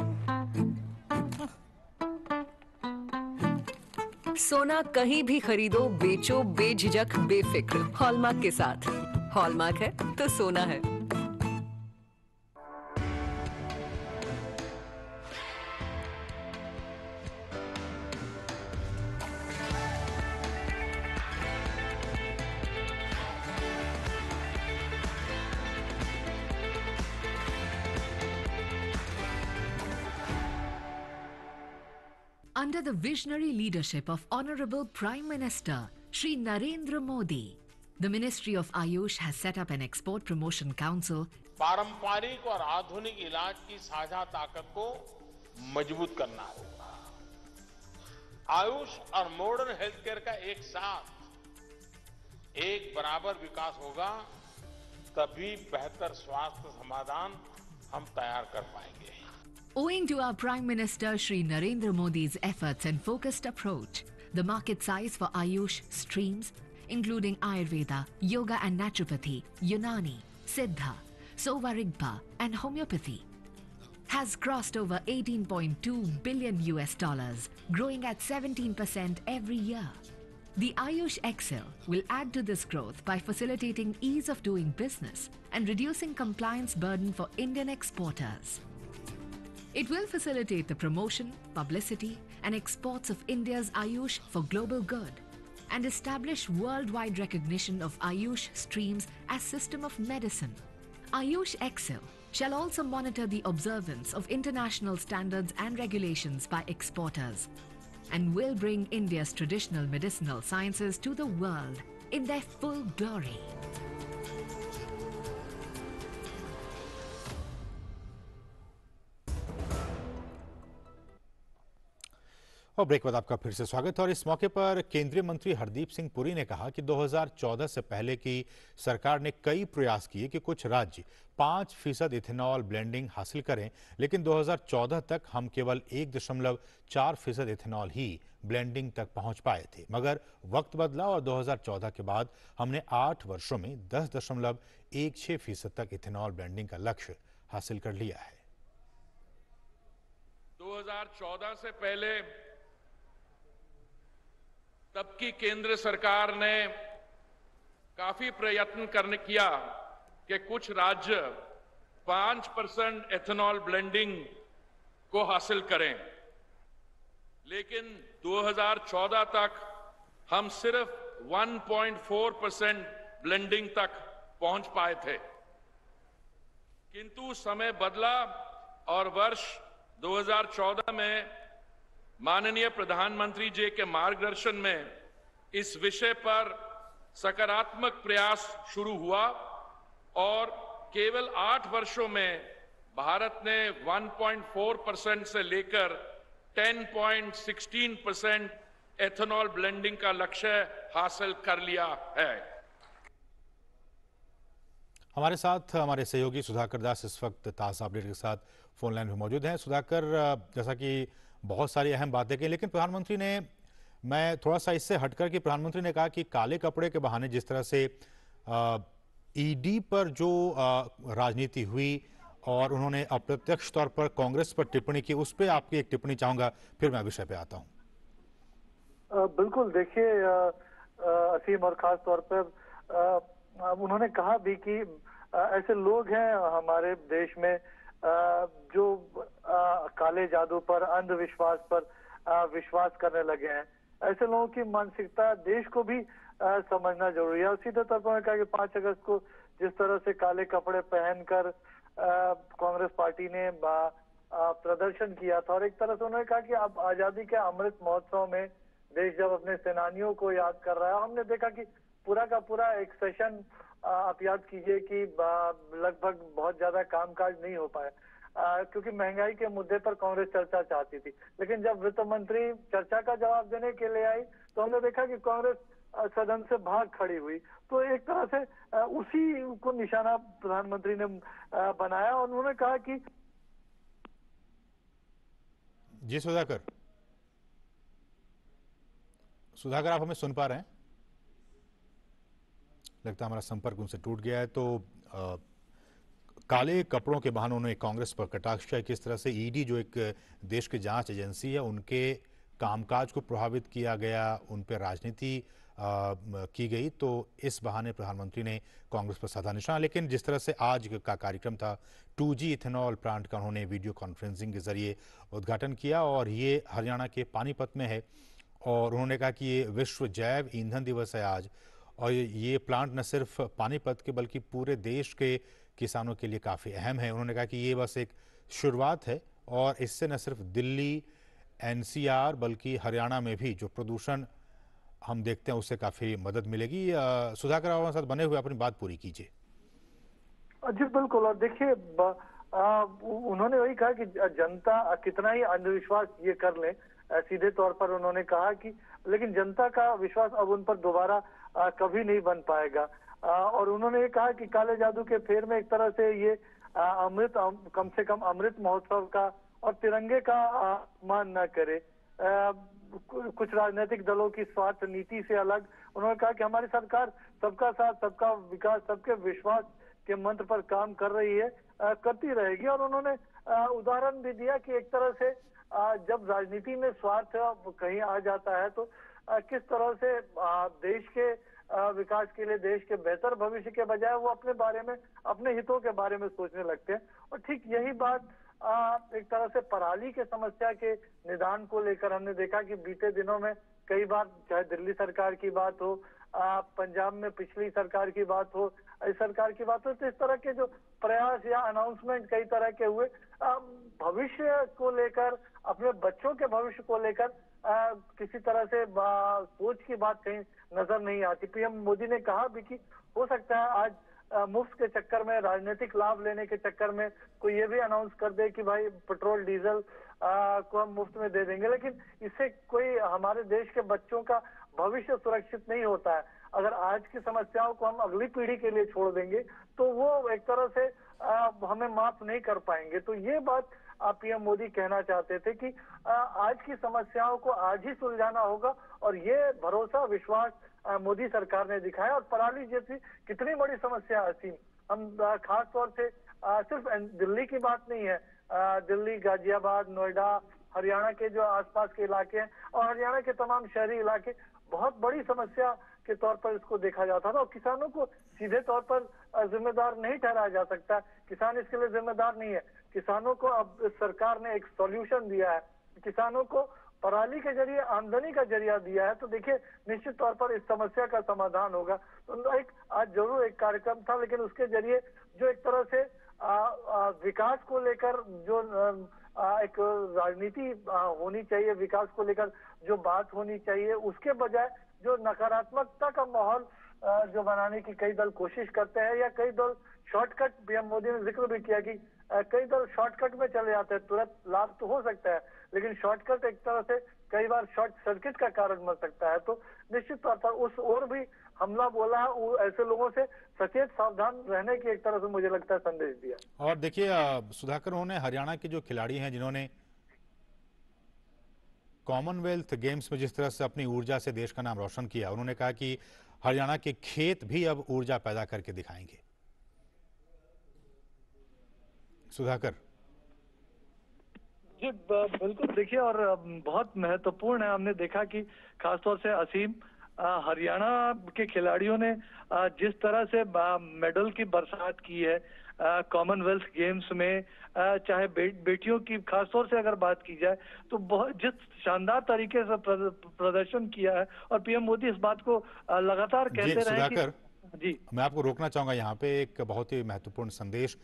सोना कहीं भी खरीदो बेचो बेझिझक बेफिक्र हॉलमार्क के साथ हॉलमार्क है तो सोना है the visionary leadership of Honorable Prime Minister Sri Narendra Modi, the Ministry of Ayush has set up an Export Promotion Council. पारंपरिक और आधुनिक इलाज की साझा ताकत को मजबूत करना होगा आयुष और मॉडर्न हेल्थ केयर का एक साथ एक बराबर विकास होगा तभी बेहतर स्वास्थ्य समाधान हम तैयार कर पाएंगे Owing to our Prime Minister Shri Narendra Modi's efforts and focused approach, the market size for Ayush streams, including Ayurveda, Yoga and Naturopathy, Unani, Siddha, Sovarigpa and Homeopathy, has crossed over 18.2 billion US dollars, growing at 17% every year. The Ayush Excel will add to this growth by facilitating ease of doing business and reducing compliance burden for Indian exporters. It will facilitate the promotion, publicity and exports of India's Ayush for global good and establish worldwide recognition of Ayush streams as system of medicine. Ayush Excel shall also monitor the observance of international standards and regulations by exporters and will bring India's traditional medicinal sciences to the world in their full glory. और break बाद आपका फिर से स्वागत है और इस मौके पर केंद्रीय मंत्री हरदीप सिंह पुरी ने कहा कि 2014 से पहले की सरकार ने कई प्रयास किए कि कुछ राज्य पाँच फीसद इथेनॉल ब्लेंडिंग हासिल करें लेकिन 2014 तक हम केवल एक दशमलव चार फीसद इथेनॉल ही ब्लेंडिंग तक पहुंच पाए थे मगर वक्त बदला और 2014 के बाद हमने आठ वर्षों में दस दशमलव एक छः फीसद तक इथेनॉल ब्लेंडिंग का लक्ष्य हासिल कर लिया है 2014 से पहले तब की केंद्र सरकार ने काफी प्रयत्न करने किया कि कुछ राज्य पांच परसेंट एथेनॉल ब्लेंडिंग को हासिल करें लेकिन 2014 तक हम सिर्फ 1.4 परसेंट ब्लेंडिंग तक पहुंच पाए थे किंतु समय बदला और वर्ष 2014 में माननीय प्रधानमंत्री जी के मार्गदर्शन में इस विषय पर सकारात्मक प्रयास शुरू हुआ और केवल आठ वर्षों में भारत ने 1.4 परसेंट से लेकर 10.16 परसेंट एथेनॉल ब्लेंडिंग का लक्ष्य हासिल कर लिया है हमारे साथ हमारे सहयोगी सुधाकर दास इस वक्त ताज़ा अपडेट के साथ फोन लाइन में मौजूद हैं सुधाकर जैसा कि बहुत सारी अहम बातें कही लेकिन प्रधानमंत्री ने मैं थोड़ा सा इससे हटकर कि प्रधानमंत्री ने कहा कि काले कपड़े के बहाने जिस तरह से ईडी पर जो राजनीति हुई और उन्होंने अप्रत्यक्ष तौर पर कांग्रेस पर टिप्पणी की उस पर आपकी एक टिप्पणी चाहूंगा फिर मैं विषय पे आता हूँ बिल्कुल देखिए असीम और खास तौर पर उन्होंने कहा भी कि ऐसे लोग हैं हमारे देश में जो काले जादू पर अंधविश्वास पर विश्वास करने लगे हैं ऐसे लोगों की मानसिकता देश को भी समझना जरूरी है उसी तौर पर कहा कि पांच अगस्त को जिस तरह से काले कपड़े पहनकर कांग्रेस पार्टी ने प्रदर्शन किया था और एक तरह से उन्होंने कहा कि अब आजादी के अमृत महोत्सव में देश जब अपने सेनानियों को याद कर रहा है हमने देखा कि पूरा का पूरा एक सेशन आप याद कीजिए कि लगभग बहुत ज्यादा कामकाज नहीं हो पाया क्योंकि महंगाई के मुद्दे पर कांग्रेस चर्चा चाहती थी लेकिन जब वित्त मंत्री चर्चा का जवाब देने के लिए आई तो हमने देखा कि कांग्रेस सदन से भाग खड़ी हुई तो एक तरह से उसी को निशाना प्रधानमंत्री ने बनाया और उन्होंने कहा कि जी सुधाकर सुधाकर आप हमें सुन पा रहे हैं लगता है हमारा संपर्क उनसे टूट गया है तो आ, काले कपड़ों के बहाने उन्होंने कांग्रेस पर कटाक्ष किया किस तरह से ईडी जो एक देश की जांच एजेंसी है उनके कामकाज को प्रभावित किया गया उन पर राजनीति की गई तो इस बहाने प्रधानमंत्री ने कांग्रेस पर साधा निशाना लेकिन जिस तरह से आज का कार्यक्रम था 2G इथेनॉल प्लांट का उन्होंने वीडियो कॉन्फ्रेंसिंग के जरिए उद्घाटन किया और ये हरियाणा के पानीपत में है और उन्होंने कहा कि ये विश्व जैव ईंधन दिवस है आज और ये प्लांट न सिर्फ पानीपत के बल्कि पूरे देश के किसानों के लिए काफ़ी अहम है उन्होंने कहा कि ये बस एक शुरुआत है और इससे न सिर्फ दिल्ली एनसीआर बल्कि हरियाणा में भी जो प्रदूषण हम देखते हैं उससे काफ़ी मदद मिलेगी सुधाकर हमारे साथ बने हुए अपनी बात पूरी कीजिए जी बिल्कुल और देखिए उन्होंने वही कहा कि जनता कितना ही अंधविश्वास ये कर ले सीधे तौर पर उन्होंने कहा कि लेकिन जनता का विश्वास अब उन पर दोबारा आ, कभी नहीं बन पाएगा आ, और उन्होंने ये कहा कि काले जादू के फेर में एक तरह से ये अमृत कम से कम अमृत महोत्सव का और तिरंगे का मान न करे आ, कुछ राजनीतिक दलों की स्वार्थ नीति से अलग उन्होंने कहा कि हमारी सरकार सबका साथ सबका विकास सबके विश्वास के मंत्र पर काम कर रही है आ, करती रहेगी और उन्होंने उदाहरण भी दिया कि एक तरह से आ, जब राजनीति में स्वार्थ कहीं आ जाता है तो किस तरह से देश के विकास के लिए देश के बेहतर भविष्य के बजाय वो अपने बारे में अपने हितों के बारे में सोचने लगते हैं और ठीक यही बात एक तरह से पराली के समस्या के निदान को लेकर हमने देखा कि बीते दिनों में कई बार चाहे दिल्ली सरकार की बात हो पंजाब में पिछली सरकार की बात हो इस सरकार की बात हो तो इस तरह के जो प्रयास या अनाउंसमेंट कई तरह के हुए भविष्य को लेकर अपने बच्चों के भविष्य को लेकर आ, किसी तरह से सोच की बात कहीं नजर नहीं आती पीएम मोदी ने कहा भी कि हो सकता है आज मुफ्त के चक्कर में राजनीतिक लाभ लेने के चक्कर में कोई ये भी अनाउंस कर दे कि भाई पेट्रोल डीजल आ, को हम मुफ्त में दे देंगे लेकिन इससे कोई हमारे देश के बच्चों का भविष्य सुरक्षित नहीं होता है अगर आज की समस्याओं को हम अगली पीढ़ी के लिए छोड़ देंगे तो वो एक तरह से आ, हमें माफ नहीं कर पाएंगे तो ये बात पीएम मोदी कहना चाहते थे कि आज की समस्याओं को आज ही सुलझाना होगा और ये भरोसा विश्वास मोदी सरकार ने दिखाया और पराली जैसी कितनी बड़ी समस्या थी हम खास तौर से सिर्फ दिल्ली की बात नहीं है दिल्ली गाजियाबाद नोएडा हरियाणा के जो आसपास के इलाके हैं और हरियाणा के तमाम शहरी इलाके बहुत बड़ी समस्या के तौर पर इसको देखा जाता था और किसानों को सीधे तौर पर जिम्मेदार नहीं ठहराया जा सकता किसान इसके लिए जिम्मेदार नहीं है किसानों को अब सरकार ने एक सॉल्यूशन दिया है किसानों को पराली के जरिए आमदनी का जरिया दिया है तो देखिए निश्चित तौर पर इस समस्या का समाधान होगा तो एक आज जरूर एक कार्यक्रम था लेकिन उसके जरिए जो एक तरह से आ, आ, विकास को लेकर जो आ, एक राजनीति होनी चाहिए विकास को लेकर जो बात होनी चाहिए उसके बजाय जो नकारात्मकता का माहौल जो बनाने की कई दल कोशिश करते हैं या कई दल शॉर्टकट पीएम मोदी ने जिक्र भी किया कि कई बार शॉर्टकट में चले जाते हैं तुरंत लाभ तो हो सकता है लेकिन शॉर्टकट एक तरह से कई बार शॉर्ट सर्किट का कारण बन सकता है तो निश्चित तौर पर उस ओर भी हमला बोला है ऐसे लोगों से सचेत सावधान रहने की एक तरह से मुझे लगता है संदेश दिया और देखिए सुधाकर उन्होंने हरियाणा के जो खिलाड़ी हैं जिन्होंने कॉमनवेल्थ गेम्स में जिस तरह से अपनी ऊर्जा से देश का नाम रोशन किया उन्होंने कहा कि हरियाणा के खेत भी अब ऊर्जा पैदा करके दिखाएंगे सुधाकर जी बिल्कुल देखिए और बहुत महत्वपूर्ण है हमने देखा कि खासतौर से असीम हरियाणा के खिलाड़ियों ने जिस तरह से मेडल की बरसात की है कॉमनवेल्थ गेम्स में चाहे बेटियों की खासतौर से अगर बात की जाए तो बहुत जिस शानदार तरीके से प्रदर्शन किया है और पीएम मोदी इस बात को लगातार कहते रहे कि जी मैं आपको रोकना चाहूंगा यहाँ पे एक बहुत ही महत्वपूर्ण संदेश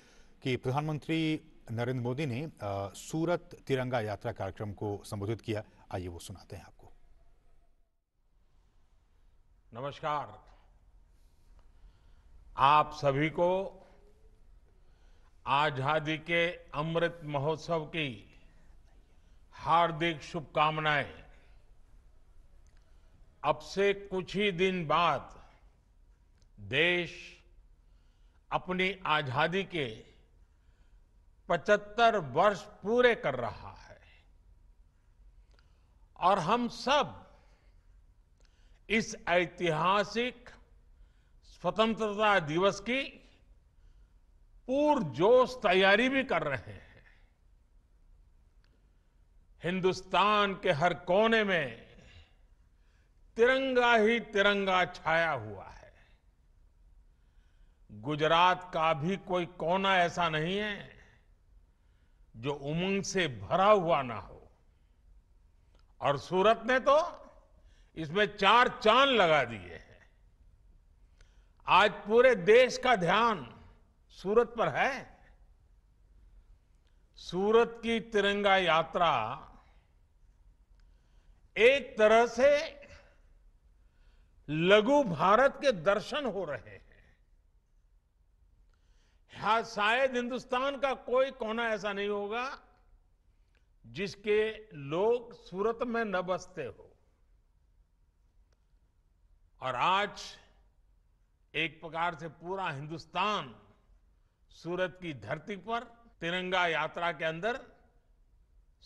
कि प्रधानमंत्री नरेंद्र मोदी ने सूरत तिरंगा यात्रा कार्यक्रम को संबोधित किया आइए वो सुनाते हैं आपको नमस्कार आप सभी को आजादी के अमृत महोत्सव की हार्दिक शुभकामनाएं अब से कुछ ही दिन बाद देश अपनी आजादी के पचहत्तर वर्ष पूरे कर रहा है और हम सब इस ऐतिहासिक स्वतंत्रता दिवस की पूर्जोश तैयारी भी कर रहे हैं हिंदुस्तान के हर कोने में तिरंगा ही तिरंगा छाया हुआ है गुजरात का भी कोई कोना ऐसा नहीं है जो उमंग से भरा हुआ ना हो और सूरत ने तो इसमें चार चांद लगा दिए हैं आज पूरे देश का ध्यान सूरत पर है सूरत की तिरंगा यात्रा एक तरह से लघु भारत के दर्शन हो रहे हैं हाँ शायद हिंदुस्तान का कोई कोना ऐसा नहीं होगा जिसके लोग सूरत में न बसते हो और आज एक प्रकार से पूरा हिंदुस्तान सूरत की धरती पर तिरंगा यात्रा के अंदर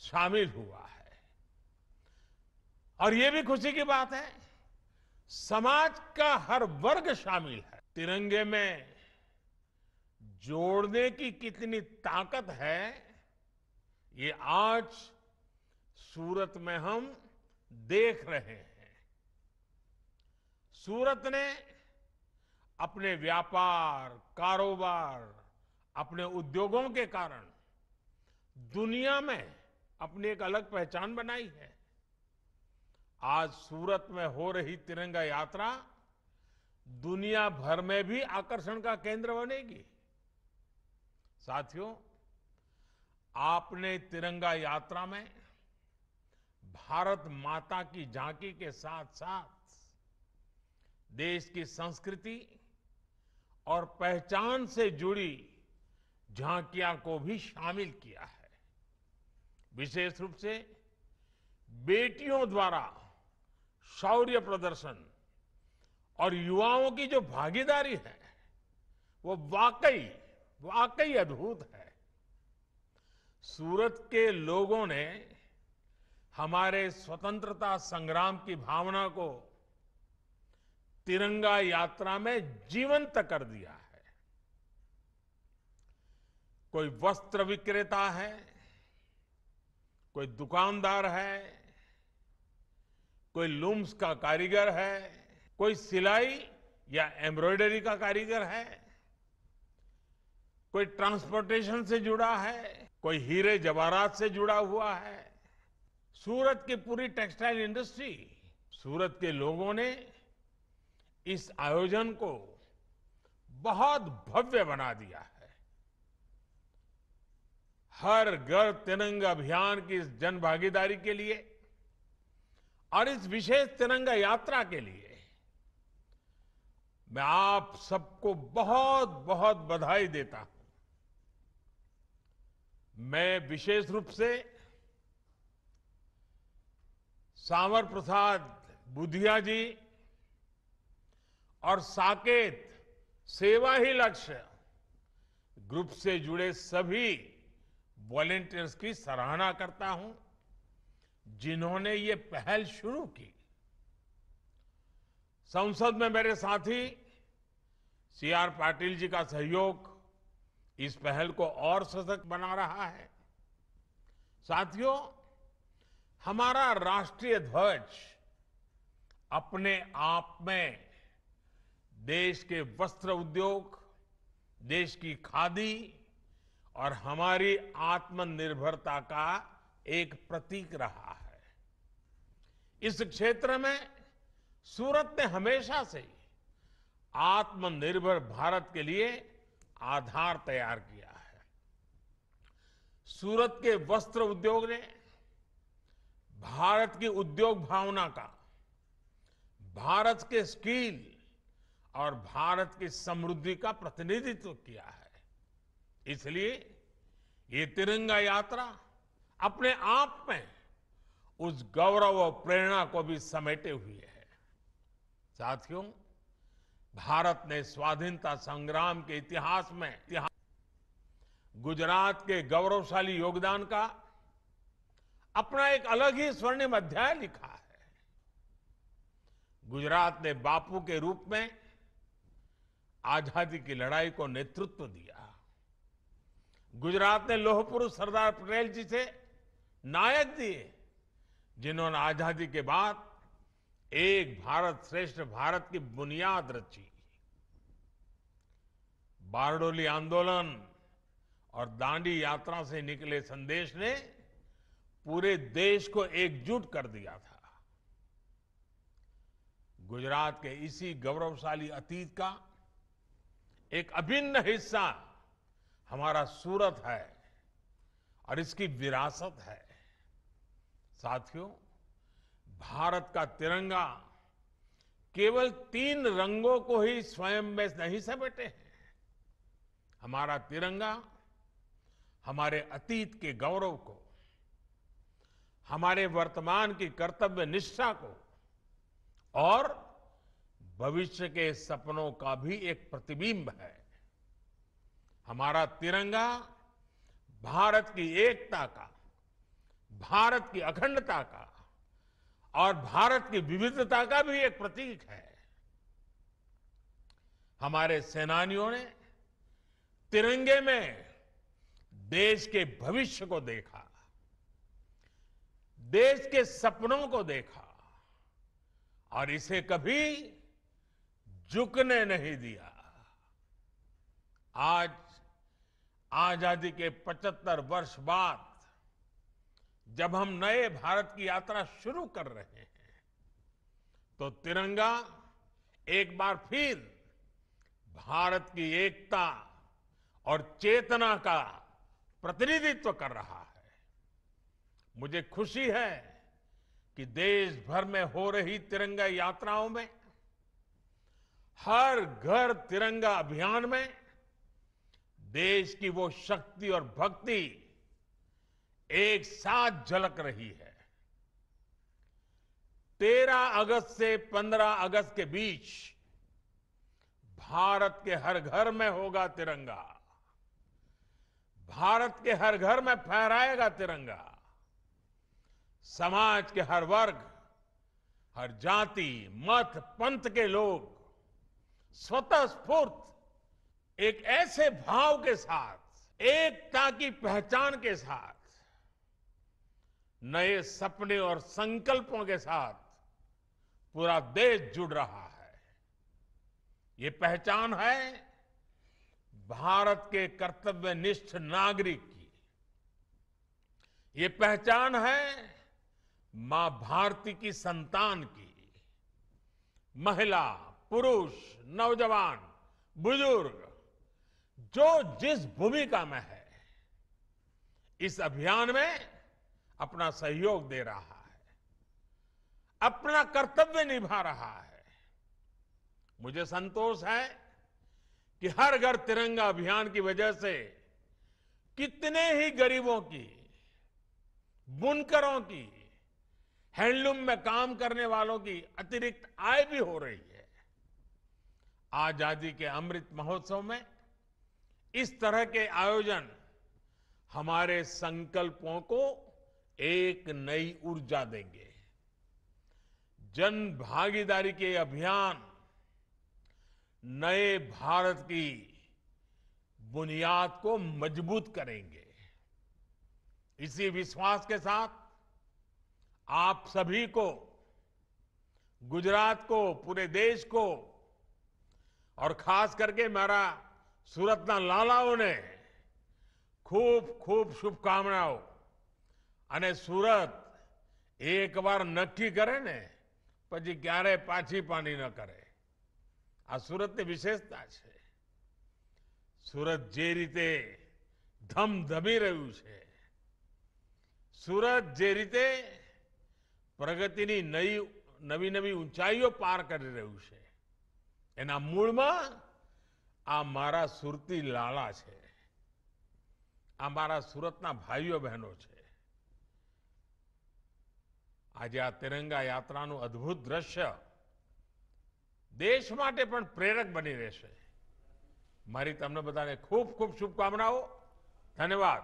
शामिल हुआ है और ये भी खुशी की बात है समाज का हर वर्ग शामिल है तिरंगे में जोड़ने की कितनी ताकत है ये आज सूरत में हम देख रहे हैं सूरत ने अपने व्यापार कारोबार अपने उद्योगों के कारण दुनिया में अपनी एक अलग पहचान बनाई है आज सूरत में हो रही तिरंगा यात्रा दुनिया भर में भी आकर्षण का केंद्र बनेगी साथियों आपने तिरंगा यात्रा में भारत माता की झांकी के साथ साथ देश की संस्कृति और पहचान से जुड़ी झांकियां को भी शामिल किया है विशेष रूप से बेटियों द्वारा शौर्य प्रदर्शन और युवाओं की जो भागीदारी है वो वाकई वाकई अद्भुत है सूरत के लोगों ने हमारे स्वतंत्रता संग्राम की भावना को तिरंगा यात्रा में जीवंत कर दिया है कोई वस्त्र विक्रेता है कोई दुकानदार है कोई लूम्स का कारीगर है कोई सिलाई या एम्ब्रॉयडरी का कारीगर है कोई ट्रांसपोर्टेशन से जुड़ा है कोई हीरे जवाहरात से जुड़ा हुआ है सूरत की पूरी टेक्सटाइल इंडस्ट्री सूरत के लोगों ने इस आयोजन को बहुत भव्य बना दिया है हर घर तिरंगा अभियान की इस जनभागीदारी के लिए और इस विशेष तिरंगा यात्रा के लिए मैं आप सबको बहुत बहुत बधाई देता हूं मैं विशेष रूप से सांवर प्रसाद बुधिया जी और साकेत सेवा ही लक्ष्य ग्रुप से जुड़े सभी वॉलेंटियर्स की सराहना करता हूं जिन्होंने ये पहल शुरू की संसद में मेरे साथी सी आर पाटिल जी का सहयोग इस पहल को और सशक्त बना रहा है साथियों हमारा राष्ट्रीय ध्वज अपने आप में देश के वस्त्र उद्योग देश की खादी और हमारी आत्मनिर्भरता का एक प्रतीक रहा है इस क्षेत्र में सूरत ने हमेशा से आत्मनिर्भर भारत के लिए आधार तैयार किया है सूरत के वस्त्र उद्योग ने भारत की उद्योग भावना का भारत के स्किल और भारत की समृद्धि का प्रतिनिधित्व किया है इसलिए ये तिरंगा यात्रा अपने आप में उस गौरव और प्रेरणा को भी समेटे हुए है साथियों भारत ने स्वाधीनता संग्राम के इतिहास में इतिहास गुजरात के गौरवशाली योगदान का अपना एक अलग ही स्वर्णिम अध्याय लिखा है गुजरात ने बापू के रूप में आजादी की लड़ाई को नेतृत्व दिया गुजरात ने लोह पुरुष सरदार पटेल जी से नायक दिए जिन्होंने आजादी के बाद एक भारत श्रेष्ठ भारत की बुनियाद रची बारडोली आंदोलन और दांडी यात्रा से निकले संदेश ने पूरे देश को एकजुट कर दिया था गुजरात के इसी गौरवशाली अतीत का एक अभिन्न हिस्सा हमारा सूरत है और इसकी विरासत है साथियों भारत का तिरंगा केवल तीन रंगों को ही स्वयं में नहीं समेटे हैं हमारा तिरंगा हमारे अतीत के गौरव को हमारे वर्तमान की कर्तव्य निष्ठा को और भविष्य के सपनों का भी एक प्रतिबिंब है हमारा तिरंगा भारत की एकता का भारत की अखंडता का और भारत की विविधता का भी एक प्रतीक है हमारे सेनानियों ने तिरंगे में देश के भविष्य को देखा देश के सपनों को देखा और इसे कभी झुकने नहीं दिया आज आजादी के 75 वर्ष बाद जब हम नए भारत की यात्रा शुरू कर रहे हैं तो तिरंगा एक बार फिर भारत की एकता और चेतना का प्रतिनिधित्व कर रहा है मुझे खुशी है कि देश भर में हो रही तिरंगा यात्राओं में हर घर तिरंगा अभियान में देश की वो शक्ति और भक्ति एक साथ झलक रही है 13 अगस्त से 15 अगस्त के बीच भारत के हर घर में होगा तिरंगा भारत के हर घर में फहराएगा तिरंगा समाज के हर वर्ग हर जाति मत पंथ के लोग स्वतः स्फूर्त एक ऐसे भाव के साथ एकता की पहचान के साथ नए सपने और संकल्पों के साथ पूरा देश जुड़ रहा है ये पहचान है भारत के कर्तव्य निष्ठ नागरिक की ये पहचान है मां भारती की संतान की महिला पुरुष नौजवान बुजुर्ग जो जिस भूमिका में है इस अभियान में अपना सहयोग दे रहा है अपना कर्तव्य निभा रहा है मुझे संतोष है कि हर घर तिरंगा अभियान की वजह से कितने ही गरीबों की बुनकरों की हैंडलूम में काम करने वालों की अतिरिक्त आय भी हो रही है आजादी के अमृत महोत्सव में इस तरह के आयोजन हमारे संकल्पों को एक नई ऊर्जा देंगे जन भागीदारी के अभियान नए भारत की बुनियाद को मजबूत करेंगे इसी विश्वास के साथ आप सभी को गुजरात को पूरे देश को और खास करके मेरा सूरतना लालाओं ने खूब खूब शुभकामनाओं અને સુરત એક વાર નક્કી કરે ને પછી ક્યારેય પાછી પાણી ન કરે આ સુરતની વિશેષતા છે સુરત જે રીતે ધમધમી રહ્યું છે સુરત જે રીતે પ્રગતિની નવી નવી નવી ઊંચાઈઓ પાર કરી રહ્યું છે એના મૂળમાં આ મારા સુરતી લાળા છે આ મારા સુરતના ભાઈઓ બહેનો છે આજે આ તિરંગા યાત્રાનું અદ્ભુત દ્રશ્ય દેશ માટે પણ પ્રેરક બની રહેશે મારી તમને બધાને ખૂબ ખૂબ શુભકામનાઓ ધન્યવાદ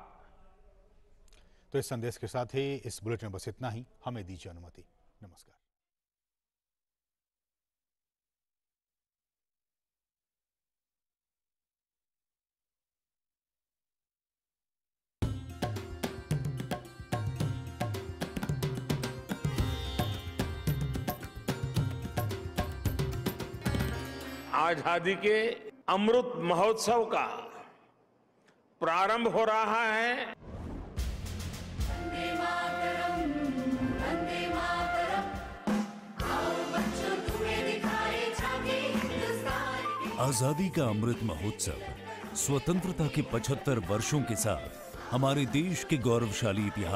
તો એ સંદેશ કે સાથી આ બુલેટમાં બસ એટના જ અમે દી છે অনুমতি નમસ્કાર आजादी के अमृत महोत्सव का प्रारंभ हो रहा है आजादी का अमृत महोत्सव स्वतंत्रता के 75 वर्षों के साथ हमारे देश के गौरवशाली इतिहास